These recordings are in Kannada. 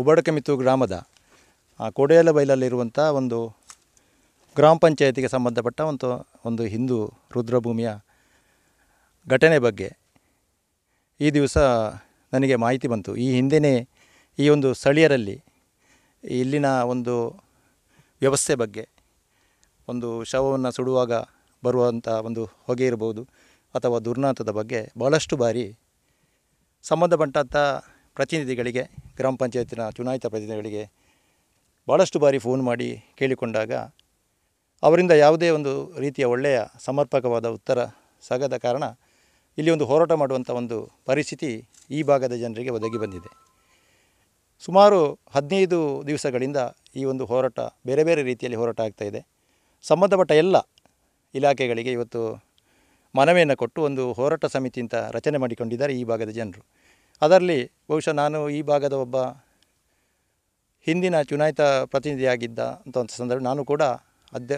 ಉಬಡಕಮಿತು ಗ್ರಾಮದ ಕೊಡೆಯಲ ಬೈಲಲ್ಲಿರುವಂಥ ಒಂದು ಗ್ರಾಮ ಪಂಚಾಯತಿಗೆ ಸಂಬಂಧಪಟ್ಟ ಒಂದು ಒಂದು ಹಿಂದೂ ರುದ್ರಭೂಮಿಯ ಘಟನೆ ಬಗ್ಗೆ ಈ ದಿವಸ ನನಗೆ ಮಾಹಿತಿ ಬಂತು ಈ ಹಿಂದೆಯೇ ಈ ಒಂದು ಸ್ಥಳೀಯರಲ್ಲಿ ಇಲ್ಲಿನ ಒಂದು ವ್ಯವಸ್ಥೆ ಬಗ್ಗೆ ಒಂದು ಶವವನ್ನು ಸುಡುವಾಗ ಬರುವಂಥ ಒಂದು ಹೊಗೆ ಇರಬಹುದು ಅಥವಾ ದುರ್ನಾತದ ಬಗ್ಗೆ ಭಾಳಷ್ಟು ಬಾರಿ ಸಂಬಂಧಪಟ್ಟಂಥ ಪ್ರತಿನಿಧಿಗಳಿಗೆ ಗ್ರಾಮ ಪಂಚಾಯತಿನ ಚುನಾಯಿತ ಪ್ರತಿನಿಧಿಗಳಿಗೆ ಭಾಳಷ್ಟು ಬಾರಿ ಫೋನ್ ಮಾಡಿ ಕೇಳಿಕೊಂಡಾಗ ಅವರಿಂದ ಯಾವುದೇ ಒಂದು ರೀತಿಯ ಒಳ್ಳೆಯ ಸಮರ್ಪಕವಾದ ಉತ್ತರ ಸಾಗದ ಕಾರಣ ಇಲ್ಲಿ ಒಂದು ಹೋರಾಟ ಮಾಡುವಂಥ ಒಂದು ಪರಿಸ್ಥಿತಿ ಈ ಭಾಗದ ಜನರಿಗೆ ಒದಗಿ ಬಂದಿದೆ ಸುಮಾರು ಹದಿನೈದು ದಿವಸಗಳಿಂದ ಈ ಒಂದು ಹೋರಾಟ ಬೇರೆ ಬೇರೆ ರೀತಿಯಲ್ಲಿ ಹೋರಾಟ ಆಗ್ತಾ ಇದೆ ಸಂಬಂಧಪಟ್ಟ ಎಲ್ಲ ಇಲಾಖೆಗಳಿಗೆ ಇವತ್ತು ಮನವಿಯನ್ನು ಕೊಟ್ಟು ಒಂದು ಹೋರಾಟ ಸಮಿತಿ ಅಂತ ರಚನೆ ಮಾಡಿಕೊಂಡಿದ್ದಾರೆ ಈ ಭಾಗದ ಜನರು ಅದರಲ್ಲಿ ಬಹುಶಃ ನಾನು ಈ ಭಾಗದ ಒಬ್ಬ ಹಿಂದಿನ ಚುನಾಯಿತ ಪ್ರತಿನಿಧಿಯಾಗಿದ್ದ ಅಂತ ಒಂದು ಸಂದರ್ಭ ನಾನು ಕೂಡ ಅಧ್ಯ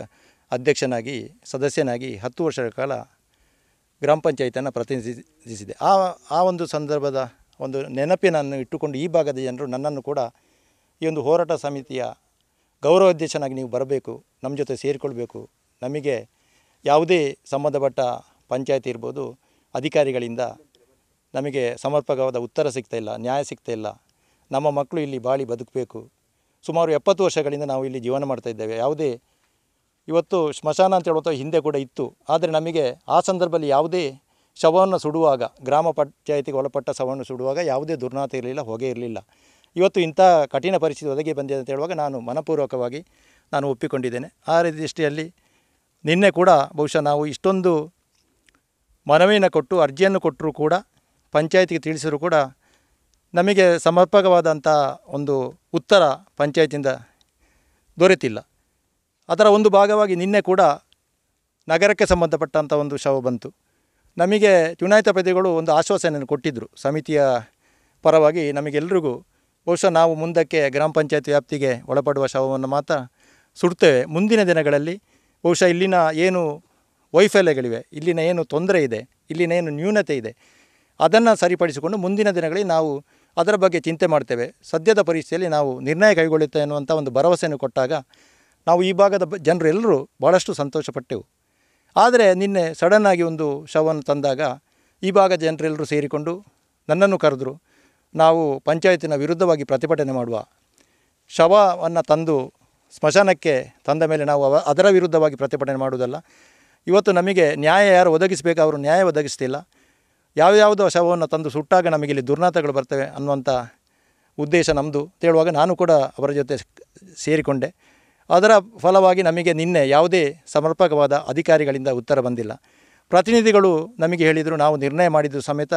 ಅಧ್ಯಕ್ಷನಾಗಿ ಸದಸ್ಯನಾಗಿ ಹತ್ತು ವರ್ಷಗಳ ಕಾಲ ಗ್ರಾಮ ಪಂಚಾಯತನ್ನು ಪ್ರತಿನಿಧಿಸಿದೆ ಆ ಆ ಒಂದು ಸಂದರ್ಭದ ಒಂದು ನೆನಪಿನನ್ನು ಇಟ್ಟುಕೊಂಡು ಈ ಭಾಗದ ಜನರು ನನ್ನನ್ನು ಕೂಡ ಈ ಒಂದು ಹೋರಾಟ ಸಮಿತಿಯ ಅಧ್ಯಕ್ಷನಾಗಿ ನೀವು ಬರಬೇಕು ನಮ್ಮ ಜೊತೆ ಸೇರಿಕೊಳ್ಬೇಕು ನಮಗೆ ಯಾವುದೇ ಸಂಬಂಧಪಟ್ಟ ಪಂಚಾಯತಿ ಇರ್ಬೋದು ಅಧಿಕಾರಿಗಳಿಂದ ನಮಗೆ ಸಮರ್ಪಕವಾದ ಉತ್ತರ ಸಿಗ್ತಾ ಇಲ್ಲ ನ್ಯಾಯ ಸಿಗ್ತಾ ಇಲ್ಲ ನಮ್ಮ ಮಕ್ಕಳು ಇಲ್ಲಿ ಬಾಳಿ ಬದುಕಬೇಕು ಸುಮಾರು ಎಪ್ಪತ್ತು ವರ್ಷಗಳಿಂದ ನಾವು ಇಲ್ಲಿ ಜೀವನ ಮಾಡ್ತಾ ಇದ್ದೇವೆ ಯಾವುದೇ ಇವತ್ತು ಸ್ಮಶಾನ ಅಂತ ಹೇಳುವಂಥ ಹಿಂದೆ ಕೂಡ ಇತ್ತು ಆದರೆ ನಮಗೆ ಆ ಸಂದರ್ಭದಲ್ಲಿ ಯಾವುದೇ ಶವವನ್ನು ಸುಡುವಾಗ ಗ್ರಾಮ ಪಂಚಾಯಿತಿಗೆ ಒಳಪಟ್ಟ ಶವವನ್ನು ಸುಡುವಾಗ ಯಾವುದೇ ದುರ್ನಾತ ಇರಲಿಲ್ಲ ಹೊಗೆ ಇರಲಿಲ್ಲ ಇವತ್ತು ಇಂಥ ಕಠಿಣ ಪರಿಸ್ಥಿತಿ ಒದಗಿ ಬಂದಿದೆ ಅಂತ ಹೇಳುವಾಗ ನಾನು ಮನಪೂರ್ವಕವಾಗಿ ನಾನು ಒಪ್ಪಿಕೊಂಡಿದ್ದೇನೆ ಆ ದೃಷ್ಟಿಯಲ್ಲಿ ನಿನ್ನೆ ಕೂಡ ಬಹುಶಃ ನಾವು ಇಷ್ಟೊಂದು ಮನವಿಯನ್ನು ಕೊಟ್ಟು ಅರ್ಜಿಯನ್ನು ಕೊಟ್ಟರೂ ಕೂಡ ಪಂಚಾಯತಿಗೆ ತಿಳಿಸಿದ್ರು ಕೂಡ ನಮಗೆ ಸಮರ್ಪಕವಾದಂಥ ಒಂದು ಉತ್ತರ ಪಂಚಾಯತಿಯಿಂದ ದೊರೆತಿಲ್ಲ ಅದರ ಒಂದು ಭಾಗವಾಗಿ ನಿನ್ನೆ ಕೂಡ ನಗರಕ್ಕೆ ಸಂಬಂಧಪಟ್ಟಂಥ ಒಂದು ಶವ ಬಂತು ನಮಗೆ ಚುನಾಯಿತ ಪ್ರತಿಗಳು ಒಂದು ಆಶ್ವಾಸನೆಯನ್ನು ಕೊಟ್ಟಿದ್ದರು ಸಮಿತಿಯ ಪರವಾಗಿ ನಮಗೆಲ್ರಿಗೂ ಬಹುಶಃ ನಾವು ಮುಂದಕ್ಕೆ ಗ್ರಾಮ ಪಂಚಾಯತ್ ವ್ಯಾಪ್ತಿಗೆ ಒಳಪಡುವ ಶವವನ್ನು ಮಾತ್ರ ಸುಡ್ತೇವೆ ಮುಂದಿನ ದಿನಗಳಲ್ಲಿ ಬಹುಶಃ ಇಲ್ಲಿನ ಏನು ವೈಫಲ್ಯಗಳಿವೆ ಇಲ್ಲಿನ ಏನು ತೊಂದರೆ ಇದೆ ಇಲ್ಲಿನ ಏನು ನ್ಯೂನತೆ ಇದೆ ಅದನ್ನು ಸರಿಪಡಿಸಿಕೊಂಡು ಮುಂದಿನ ದಿನಗಳಲ್ಲಿ ನಾವು ಅದರ ಬಗ್ಗೆ ಚಿಂತೆ ಮಾಡ್ತೇವೆ ಸದ್ಯದ ಪರಿಸ್ಥಿತಿಯಲ್ಲಿ ನಾವು ನಿರ್ಣಯ ಕೈಗೊಳ್ಳುತ್ತೆ ಅನ್ನುವಂಥ ಒಂದು ಭರವಸೆಯನ್ನು ಕೊಟ್ಟಾಗ ನಾವು ಈ ಭಾಗದ ಜನರೆಲ್ಲರೂ ಭಾಳಷ್ಟು ಸಂತೋಷಪಟ್ಟೆವು ಆದರೆ ನಿನ್ನೆ ಸಡನ್ನಾಗಿ ಒಂದು ಶವವನ್ನು ತಂದಾಗ ಈ ಭಾಗದ ಜನರೆಲ್ಲರೂ ಸೇರಿಕೊಂಡು ನನ್ನನ್ನು ಕರೆದರು ನಾವು ಪಂಚಾಯತಿನ ವಿರುದ್ಧವಾಗಿ ಪ್ರತಿಭಟನೆ ಮಾಡುವ ಶವವನ್ನು ತಂದು ಸ್ಮಶಾನಕ್ಕೆ ತಂದ ಮೇಲೆ ನಾವು ಅದರ ವಿರುದ್ಧವಾಗಿ ಪ್ರತಿಭಟನೆ ಮಾಡುವುದಲ್ಲ ಇವತ್ತು ನಮಗೆ ನ್ಯಾಯ ಯಾರು ಒದಗಿಸಬೇಕು ಅವರು ನ್ಯಾಯ ಒದಗಿಸ್ತಿಲ್ಲ ಯಾವ್ಯಾವುದೋ ಶವವನ್ನು ತಂದು ಸುಟ್ಟಾಗ ನಮಗಿಲ್ಲಿ ದುರ್ನಾತಗಳು ಬರ್ತವೆ ಅನ್ನುವಂಥ ಉದ್ದೇಶ ನಮ್ಮದು ತೇಳುವಾಗ ನಾನು ಕೂಡ ಅವರ ಜೊತೆ ಸೇರಿಕೊಂಡೆ ಅದರ ಫಲವಾಗಿ ನಮಗೆ ನಿನ್ನೆ ಯಾವುದೇ ಸಮರ್ಪಕವಾದ ಅಧಿಕಾರಿಗಳಿಂದ ಉತ್ತರ ಬಂದಿಲ್ಲ ಪ್ರತಿನಿಧಿಗಳು ನಮಗೆ ಹೇಳಿದರು ನಾವು ನಿರ್ಣಯ ಮಾಡಿದ ಸಮೇತ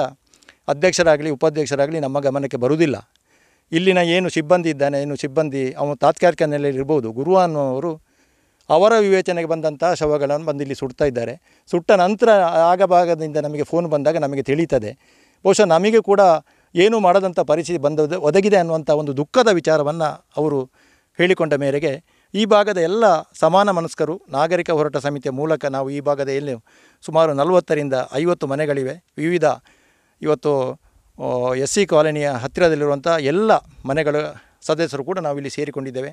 ಅಧ್ಯಕ್ಷರಾಗಲಿ ಉಪಾಧ್ಯಕ್ಷರಾಗಲಿ ನಮ್ಮ ಗಮನಕ್ಕೆ ಬರುವುದಿಲ್ಲ ಇಲ್ಲಿನ ಏನು ಸಿಬ್ಬಂದಿ ಇದ್ದಾನೆ ಏನು ಸಿಬ್ಬಂದಿ ಅವನು ತಾತ್ಕಾಲಿಕ ನೆಲೆಯಲ್ಲಿ ಇರ್ಬೋದು ಗುರು ಅನ್ನುವರು ಅವರ ವಿವೇಚನೆಗೆ ಬಂದಂಥ ಶವಗಳನ್ನು ಬಂದು ಇಲ್ಲಿ ಸುಡ್ತಾ ಇದ್ದಾರೆ ಸುಟ್ಟ ನಂತರ ಆಗ ಭಾಗದಿಂದ ನಮಗೆ ಫೋನ್ ಬಂದಾಗ ನಮಗೆ ತಿಳಿತದೆ ಬಹುಶಃ ನಮಗೆ ಕೂಡ ಏನು ಮಾಡದಂಥ ಪರಿಸ್ಥಿತಿ ಬಂದ ಒದಗಿದೆ ಅನ್ನುವಂಥ ಒಂದು ದುಃಖದ ವಿಚಾರವನ್ನು ಅವರು ಹೇಳಿಕೊಂಡ ಮೇರೆಗೆ ಈ ಭಾಗದ ಎಲ್ಲ ಸಮಾನ ಮನಸ್ಕರು ನಾಗರಿಕ ಹೋರಾಟ ಸಮಿತಿಯ ಮೂಲಕ ನಾವು ಈ ಭಾಗದ ಎಲ್ಲಿ ಸುಮಾರು ನಲವತ್ತರಿಂದ ಐವತ್ತು ಮನೆಗಳಿವೆ ವಿವಿಧ ಇವತ್ತು ಎಸ್ ಸಿ ಕಾಲೋನಿಯ ಹತ್ತಿರದಲ್ಲಿರುವಂಥ ಎಲ್ಲ ಮನೆಗಳ ಸದಸ್ಯರು ಕೂಡ ನಾವಿಲ್ಲಿ ಸೇರಿಕೊಂಡಿದ್ದೇವೆ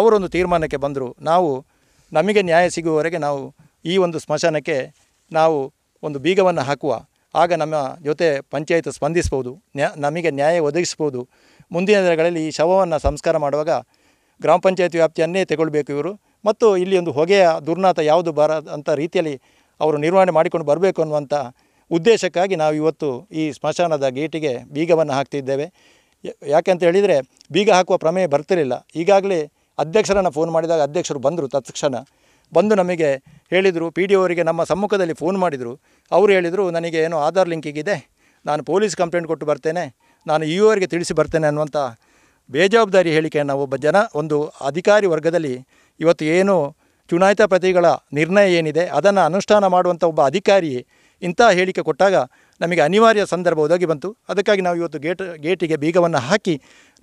ಅವರೊಂದು ತೀರ್ಮಾನಕ್ಕೆ ಬಂದರು ನಾವು ನಮಗೆ ನ್ಯಾಯ ಸಿಗುವವರೆಗೆ ನಾವು ಈ ಒಂದು ಸ್ಮಶಾನಕ್ಕೆ ನಾವು ಒಂದು ಬೀಗವನ್ನು ಹಾಕುವ ಆಗ ನಮ್ಮ ಜೊತೆ ಪಂಚಾಯತ್ ಸ್ಪಂದಿಸ್ಬೋದು ನ್ಯಾ ನಮಗೆ ನ್ಯಾಯ ಒದಗಿಸ್ಬೋದು ಮುಂದಿನ ದಿನಗಳಲ್ಲಿ ಈ ಶವವನ್ನು ಸಂಸ್ಕಾರ ಮಾಡುವಾಗ ಗ್ರಾಮ ಪಂಚಾಯತ್ ವ್ಯಾಪ್ತಿಯನ್ನೇ ತಗೊಳ್ಬೇಕು ಇವರು ಮತ್ತು ಇಲ್ಲಿ ಒಂದು ಹೊಗೆಯ ದುರ್ನಾಥ ಯಾವುದು ಬರ ಅಂತ ರೀತಿಯಲ್ಲಿ ಅವರು ನಿರ್ವಹಣೆ ಮಾಡಿಕೊಂಡು ಬರಬೇಕು ಅನ್ನುವಂಥ ಉದ್ದೇಶಕ್ಕಾಗಿ ನಾವು ಇವತ್ತು ಈ ಸ್ಮಶಾನದ ಗೇಟಿಗೆ ಬೀಗವನ್ನು ಹಾಕ್ತಿದ್ದೇವೆ ಯಾಕೆ ಅಂತ ಹೇಳಿದರೆ ಬೀಗ ಹಾಕುವ ಪ್ರಮೇಯ ಬರ್ತಿರಲಿಲ್ಲ ಈಗಾಗಲೇ ಅಧ್ಯಕ್ಷರನ್ನು ಫೋನ್ ಮಾಡಿದಾಗ ಅಧ್ಯಕ್ಷರು ಬಂದರು ತತ್ಕ್ಷಣ ಬಂದು ನಮಗೆ ಹೇಳಿದರು ಪಿ ಡಿ ಅವರಿಗೆ ನಮ್ಮ ಸಮ್ಮುಖದಲ್ಲಿ ಫೋನ್ ಮಾಡಿದರು ಅವರು ಹೇಳಿದರು ನನಗೆ ಏನು ಆಧಾರ್ ಲಿಂಕಿಗಿದೆ ನಾನು ಪೊಲೀಸ್ ಕಂಪ್ಲೇಂಟ್ ಕೊಟ್ಟು ಬರ್ತೇನೆ ನಾನು ಇ e ಅವರಿಗೆ ತಿಳಿಸಿ ಬರ್ತೇನೆ ಅನ್ನುವಂಥ ಬೇಜವಾಬ್ದಾರಿ ಹೇಳಿಕೆಯನ್ನು ಒಬ್ಬ ಜನ ಒಂದು ಅಧಿಕಾರಿ ವರ್ಗದಲ್ಲಿ ಇವತ್ತು ಏನು ಚುನಾಯಿತ ಪ್ರತಿಗಳ ನಿರ್ಣಯ ಏನಿದೆ ಅದನ್ನು ಅನುಷ್ಠಾನ ಮಾಡುವಂಥ ಒಬ್ಬ ಅಧಿಕಾರಿ ಇಂಥ ಹೇಳಿಕೆ ಕೊಟ್ಟಾಗ ನಮಗೆ ಅನಿವಾರ್ಯ ಸಂದರ್ಭ ಒದಗಿ ಬಂತು ಅದಕ್ಕಾಗಿ ನಾವು ಇವತ್ತು ಗೇಟ್ ಗೇಟಿಗೆ ಬೀಗವನ್ನು ಹಾಕಿ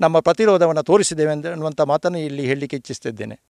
ನಮ್ಮ ಪ್ರತಿರೋಧವನ್ನು ತೋರಿಸಿದ್ದೇವೆ ಅಂತ ಅನ್ನುವಂಥ ಮಾತನ್ನು ಇಲ್ಲಿ ಹೇಳಲಿಕ್ಕೆ ಇಚ್ಛಿಸ್ತಿದ್ದೇನೆ